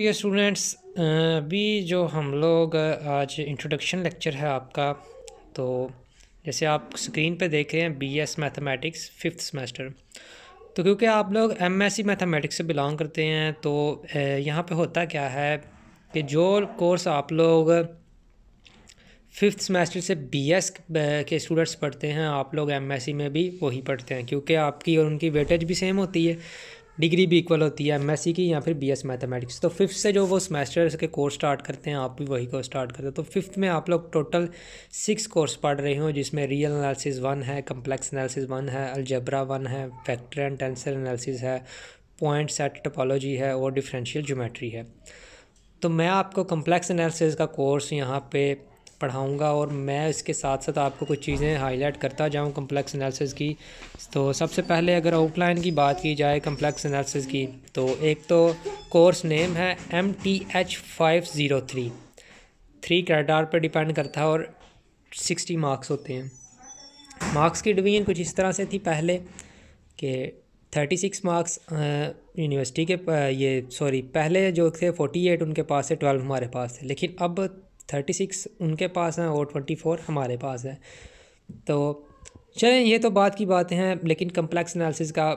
प्रिय स्टूडेंट्स अभी जो हम लोग आज इंट्रोडक्शन लेक्चर है आपका तो जैसे आप स्क्रीन पे देख रहे हैं बीएस मैथमेटिक्स फिफ्थ सेमेस्टर तो क्योंकि आप लोग एमएससी मैथमेटिक्स से बिलोंग करते हैं तो यहाँ पे होता क्या है कि जो कोर्स आप लोग फिफ्थ सेमेस्टर से बीएस के स्टूडेंट्स पढ़ते हैं आप लोग एमएससी में भी वही पढ़ते हैं क्योंकि आपकी और उनकी वेटेज भी सेम होती है डिग्री भी इक्वल होती है एमएससी की या फिर बीएस मैथमेटिक्स तो फिफ्थ से जो वो सेमेस्टर के कोर्स स्टार्ट करते हैं आप भी वही कोर्स स्टार्ट करते हो तो फिफ्थ में आप लोग टोटल सिक्स कोर्स पढ़ रहे हो जिसमें रियल एनालिसिस वन है कम्प्लेक्स एनालिसिस वन है अलजबरा वन है फैक्टर एंड टेंसर एनालिसिस है पॉइंट सेट टपोलॉजी है और डिफरेंशियल जोमेट्री है तो मैं आपको कम्प्लेक्स एनालिसिस का कोर्स यहाँ पे पढ़ाऊँगा और मैं इसके साथ साथ आपको कुछ चीज़ें हाईलाइट करता जाऊँ कम्प्लेक्स एनालिसिस की तो सबसे पहले अगर आउटलाइन की बात की जाए कम्प्लेक्स एनालिसिस की तो एक तो कोर्स नेम है M T H five zero three three क्रेडार पर डिपेंड करता है और सिक्सटी मार्क्स होते हैं मार्क्स की डिवीजन कुछ इस तरह से थी पहले कि थर्टी सिक्स मार्क्स यूनिवर्सिटी के ये सॉरी पहले जो थे फोर्टी एट उनके पास थे ट्वेल्व हमारे पास थे लेकिन अब थर्टी सिक्स उनके पास हैं और ट्वेंटी फोर हमारे पास है तो चलें ये तो बात की बातें हैं लेकिन कम्प्लेक्स एनालिसिस का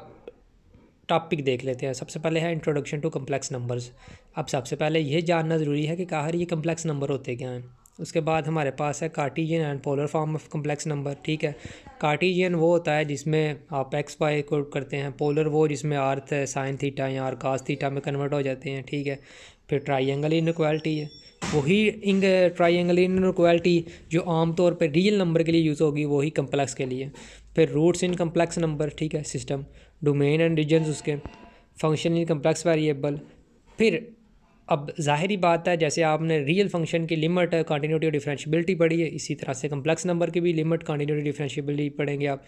टॉपिक देख लेते हैं सबसे पहले है इंट्रोडक्शन टू कम्प्लेक्स नंबर्स अब सबसे पहले ये जानना ज़रूरी है कि कहा ये कम्प्लेक्स नंबर होते क्या हैं उसके बाद हमारे पास है Cartesian and polar form of complex number ठीक है कार्टिजियन वो होता है जिसमें आप एक्स वाई को करते हैं पोलर वो जिसमें आर्थ साइन थीटा या आर कास थीटा में कन्वर्ट हो जाते हैं ठीक है फिर ट्राइंगल इनक्वालिटी है वही इंग इन क्वालिटी जो आमतौर पर रियल नंबर के लिए यूज़ होगी वही कम्प्लेक्स के लिए फिर रूट्स इन कम्प्लेक्स नंबर ठीक है सिस्टम डोमेन एंड रीजन उसके फंक्शन इन कम्प्लेक्स वेरिएबल फिर अब जाहिर बात है जैसे आपने रियल फंक्शन की लिमिट कंटिन्यूटी और डिफ्रेंशियबिलिटी पढ़ी है इसी तरह से कम्प्लेक्स नंबर की भी लिमिट कंटिन्यूटी डिफ्रेंशियबिलिटी पढ़ेंगे आप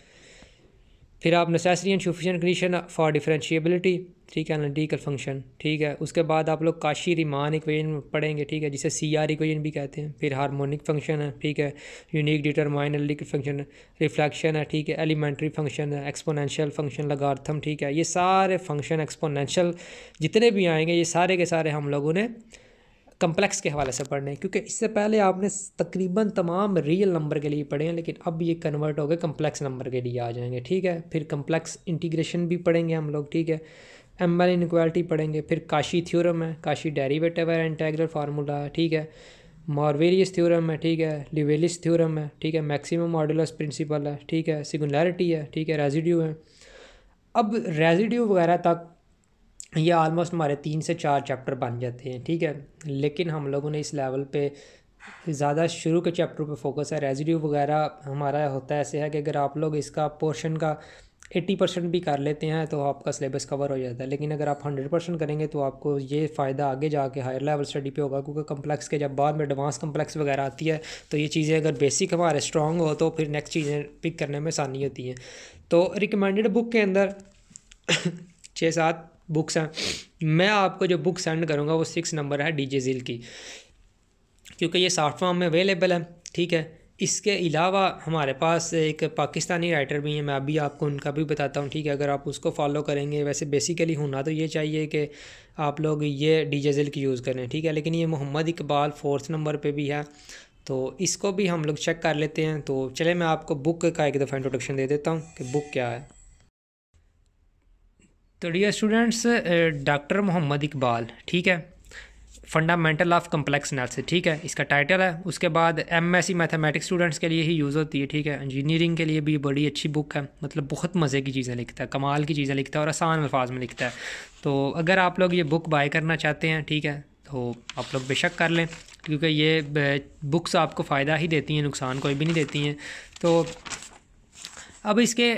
फिर आप necessary and sufficient condition for differentiability ठीक है एनालिटिकल फंक्शन ठीक है उसके बाद आप लोग काशी रिमान इक्वेशन पढ़ेंगे ठीक है जिसे सी आर इक्वेशन भी कहते हैं फिर हारमोनिक फंक्शन है ठीक है unique determine analytical function reflection है ठीक है एलिमेंट्री फंक्शन है एक्सपोनेंशियल फंक्शन लगार्थम ठीक है ये सारे फंक्शन एक्सपोनेंशियल जितने भी आएंगे ये सारे के सारे हम लोगों ने कम्प्लेक्स के हवाले से पढ़ने हैं क्योंकि इससे पहले आपने तकरीबन तमाम रियल नंबर के लिए पढ़े हैं लेकिन अब ये कन्वर्ट हो गए कम्प्लेक्स नंबर के लिए आ जाएंगे ठीक है फिर कम्प्लेक्स इंटीग्रेशन भी पढ़ेंगे हम लोग ठीक है एम एल इनक्वालिटी पढ़ेंगे फिर काशी थ्योरम है काशी डेरीवेटिव है इंटेग्रल फार्मूला है ठीक है मॉरवेरियस थ्योरम है ठीक है लिवेलिस थ्योरम है ठीक है मैक्सिमम मॉडुलस प्रिंसिपल है ठीक है सिगुलरिटी है ठीक है रेजिड्यू है अब रेजिड्यू वगैरह तक ये आलमोस्ट हमारे तीन से चार चैप्टर बन जाते हैं ठीक है लेकिन हम लोगों ने इस लेवल पे ज़्यादा शुरू के चैप्टर पे फोकस है रेजिड्यू वगैरह हमारा होता है ऐसे है कि अगर आप लोग इसका पोर्शन का एट्टी परसेंट भी कर लेते हैं तो आपका सिलेबस कवर हो जाता है लेकिन अगर आप हंड्रेड परसेंट करेंगे तो आपको ये फ़ायदा आगे जाके हायर लेवल स्टडी पे होगा क्योंकि कम्प्लेक्स के जब बाद में एडवांस कम्प्लेक्स वगैरह आती है तो ये चीज़ें अगर बेसिक हमारे स्ट्रॉन्ग हो तो फिर नेक्स्ट चीज़ें पिक करने में आसानी होती हैं तो रिकमेंडेड बुक के अंदर छः सात बुक्स हैं मैं आपको जो बुक सेंड करूँगा वो सिक्स नंबर है डी जे जिल की क्योंकि ये सॉफ्ट फॉर्म में अवेलेबल है ठीक है इसके अलावा हमारे पास एक पाकिस्तानी राइटर भी हैं मैं अभी आपको उनका भी बताता हूँ ठीक है अगर आप उसको फॉलो करेंगे वैसे बेसिकली होना तो ये चाहिए कि आप लोग ये डी जे जिल की यूज़ करें ठीक है लेकिन ये मोहम्मद इकबाल फोर्थ नंबर पर भी है तो इसको भी हम लोग चेक कर लेते हैं तो चले मैं आपको बुक का एक दफ़ा इंट्रोडक्शन दे देता हूँ कि बुक क्या है तो dear students doctor Mohammad Iqbal ठीक है फंडामेंटल ऑफ कम्प्लेक्स एनालिसिस ठीक है इसका टाइटल है उसके बाद M S C mathematics students के लिए ही यूज़ होती है ठीक है इंजीनियरिंग के लिए भी बड़ी अच्छी बुक है मतलब बहुत मज़े की चीज़ें लिखता है कमाल की चीज़ें लिखता है और आसान अल्फाज में लिखता है तो अगर आप लोग ये बुक बाय करना चाहते हैं ठीक है तो आप लोग बेशक कर लें क्योंकि ये बुक्स आपको फ़ायदा ही देती हैं नुकसान कोई भी नहीं देती हैं तो अब इसके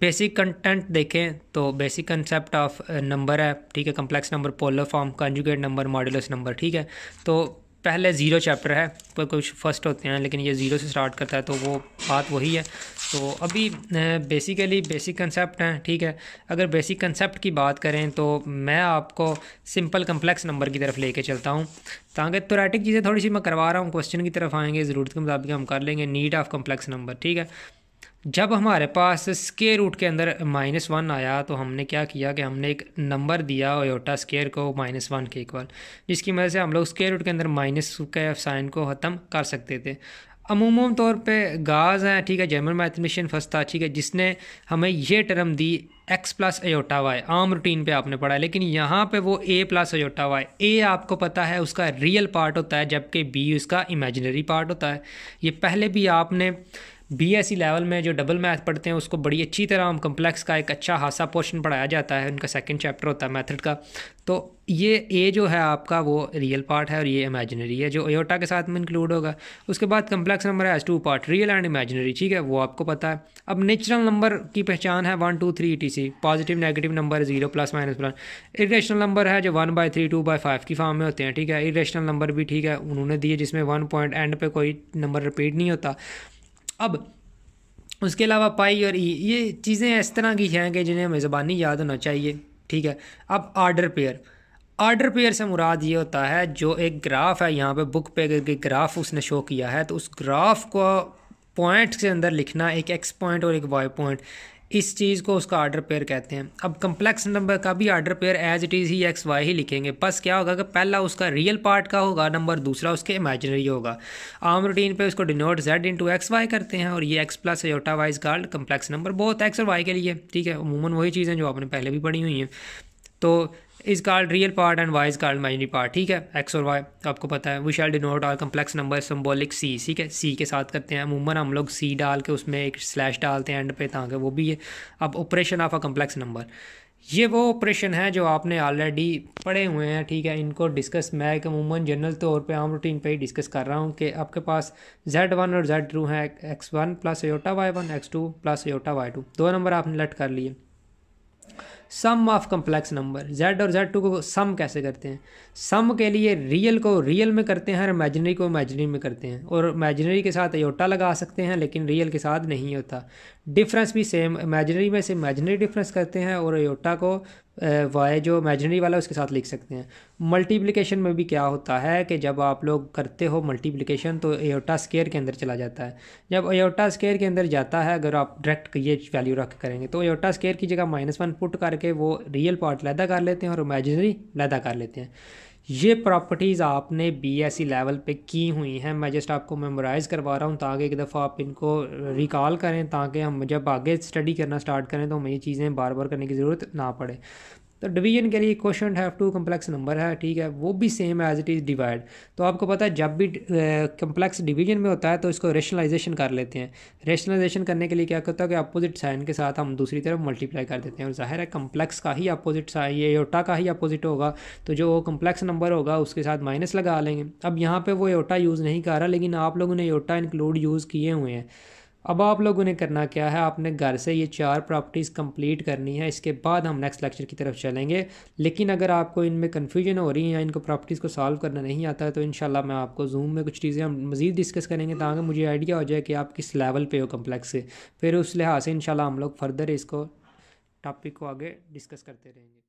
बेसिक कंटेंट देखें तो बेसिक कंसेप्ट ऑफ नंबर है ठीक है complex number polar form conjugate number modulus number ठीक है तो पहले ज़ीरो चैप्टर है पर कुछ फर्स्ट होते हैं लेकिन ये ज़ीरो से स्टार्ट करता है तो वो बात वही है तो अभी बेसिकली बेसिक कंसेप्ट हैं ठीक है अगर बेसिक कंसेप्ट की बात करें तो मैं आपको सिंपल कम्प्लेक्स नंबर की तरफ लेके चलता हूँ ताकि थोरेटिक चीज़ें थोड़ी सी मैं करवा रहा हूँ क्वेश्चन की तरफ आएंगे ज़रूरत के मुताबिक हम कर लेंगे नीड ऑफ़ कम्प्लेक्स नंबर ठीक है जब हमारे पास स्केयर रूट के अंदर माइनस वन आया तो हमने क्या किया कि हमने एक नंबर दिया ओयोटा स्केयर को माइनस वन के इक्वल जिसकी मदद से हम लोग स्केयर रूट के अंदर माइनस के साइन को ख़त्म कर सकते थे अमूमन तौर पे गाज हैं ठीक है जर्मन फर्स्ट था ठीक है जिसने हमें ये टर्म दी एक्स प्लस अयोटा वाई आम रूटीन पे आपने पढ़ा लेकिन यहाँ पे वो ए प्लस अयोटा वाई ए आपको पता है उसका रियल पार्ट होता है जबकि बी उसका इमेजिनरी पार्ट होता है ये पहले भी आपने बीएससी लेवल e में जो डबल मैथ पढ़ते हैं उसको बड़ी अच्छी तरह हम कम्प्लेक्स का एक अच्छा हादसा पोर्शन पढ़ाया जाता है उनका सेकेंड चैप्टर होता है मैथड का तो ये ए जो है आपका वो रियल पार्ट है और ये इमेजिनरी है जो एयोटा के साथ में इंक्लूड होगा उसके बाद कम्प्लेक्स नंबर है two part real and imaginary ठीक है वो आपको पता है अब नेचुरल नंबर की पहचान है one two three T C positive negative number zero plus minus plus irrational number है जो one by three two by five की फॉर्म में होते हैं ठीक है इरेशनल नंबर भी ठीक है उन्होंने दिए जिसमें वन पॉइंट एंड पे कोई नंबर रिपीट नहीं होता अब उसके अलावा पाई और ई ये चीज़ें इस तरह की हैं कि जिन्हें हमें ज़बानी याद होना चाहिए ठीक है अब आर्डर पेयर आर्डर पेयर से मुराद ये होता है जो एक ग्राफ है यहाँ पे बुक पे करके ग्राफ उसने शो किया है तो उस ग्राफ को पॉइंट के अंदर लिखना एक एक्स पॉइंट और एक वाई पॉइंट इस चीज़ को उसका आर्डर पेयर कहते हैं अब कम्प्लेक्स नंबर का भी order pair as it is ही एक्स वाई ही लिखेंगे बस क्या होगा कि पहला उसका रियल पार्ट का होगा नंबर दूसरा उसके इमेजिनरी होगा आम रूटीन पे उसको denote Z into X Y करते हैं और ये X plus iota Y is called complex number बहुत एक्स और वाई के लिए ठीक है अमूमन वही चीज़ें जो आपने पहले भी पढ़ी हुई हैं तो is called real part and Y is called imaginary part ठीक है एक्स और वाई आपको पता है we shall denote our complex number symbolic C ठीक है सी के साथ करते हैं अमूमन हम लोग सी डाल के उसमें एक स्लैश डालते हैं एंड पे ताकि वो भी है अब operation of a complex number ये वो ऑपरेशन है जो आपने ऑलरेडी पढ़े हुए हैं ठीक है इनको डिस्कस मैं एक अमूमन जनरल तौर पे आम रूटीन पे ही डिस्कस कर रहा हूँ कि आपके पास जेड वन और जेड टू हैं X one plus iota Y one X two plus iota Y two दो नंबर आपने लट कर लिए sum of complex number Z और जेड टू को सम कैसे करते हैं सम के लिए रियल को रियल में करते हैं और इमेजनरी को इमेजनरी में करते हैं और इमेजनरी के साथ योटा लगा सकते हैं लेकिन रियल के साथ नहीं होता डिफरेंस भी सेम इमेजनरी में से इमेजनरी डिफरेंस करते हैं और एयोटा को वाई जो इमेजनरी वाला उसके साथ लिख सकते हैं मल्टीप्लिकेशन में भी क्या होता है कि जब आप लोग करते हो मल्टीप्लिकेशन तो एयोटा स्केयर के अंदर चला जाता है जब एयोटा स्केयर के अंदर जाता है अगर आप डायरेक्ट ये वैल्यू रख करेंगे तो एयोटा स्केयर की जगह माइनस वन पुट करके वो रियल पार्ट लैदा कर लेते हैं और इमेजनरी लैदा कर लेते हैं ये प्रॉपर्टीज़ आपने बी लेवल e पे की हुई हैं मैं जस्ट आपको मेमोराइज़ करवा रहा हूँ ताकि एक दफ़ा आप इनको रिकॉल करें ताकि हम जब आगे स्टडी करना स्टार्ट करें तो हमें ये चीज़ें बार बार करने की ज़रूरत ना पड़े तो डिवीजन के लिए question have two complex number है ठीक है वो भी सेम है एज इट इज़ डिवाइड तो आपको पता है जब भी कम्प्लेक्स डिवीजन में होता है तो इसको रेशनलाइजेशन कर लेते हैं रेशनलाइजेशन करने के लिए क्या करता है कि अपोजिट साइन के साथ हम दूसरी तरफ मल्टीप्लाई कर देते हैं और जाहिर है कम्प्लेक्स का ही अपोजिट साइन ये योटा का ही अपोजिट होगा तो जो कम्प्लेक्स नंबर होगा उसके साथ माइनस लगा लेंगे अब यहाँ पर वो योटा यूज़ नहीं कर रहा लेकिन आप लोगों ने योटा इंक्लूड यूज़ किए हुए हैं अब आप लोगों ने करना क्या है आपने घर से ये चार प्रॉपर्टीज़ कंप्लीट करनी है इसके बाद हम नेक्स्ट लेक्चर की तरफ चलेंगे लेकिन अगर आपको इनमें कन्फ्यूजन हो रही है या इनको प्रॉपर्टीज़ को सॉल्व करना नहीं आता है तो इन मैं आपको जूम में कुछ चीज़ें हम मज़ीद डिस्कस करेंगे ताकि मुझे आइडिया हो जाए कि आप किस लेवल पर हो कम्प्लेक्स से फिर उस लिहाज से इन हम लोग फर्दर इसको टॉपिक को आगे डिस्कस करते रहेंगे